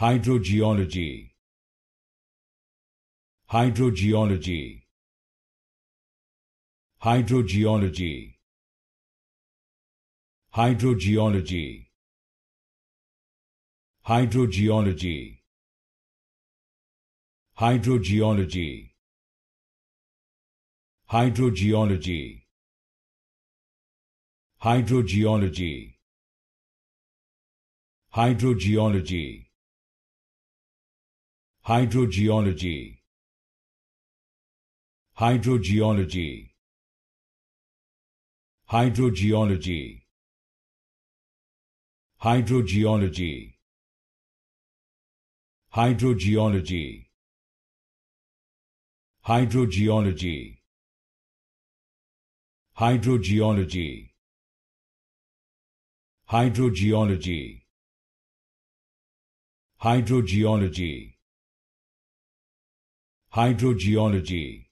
Hydrogeology Hydrogeology Hydrogeology Hydrogeology Hydrogeology Hydrogeology Hydrogeology Hydrogeology Hydrogeology Hydrogeology Hydrogeology Hydrogeology Hydrogeology Hydrogeology Hydrogeology Hydrogeology Hydrogeology Hydrogeology hydrogeology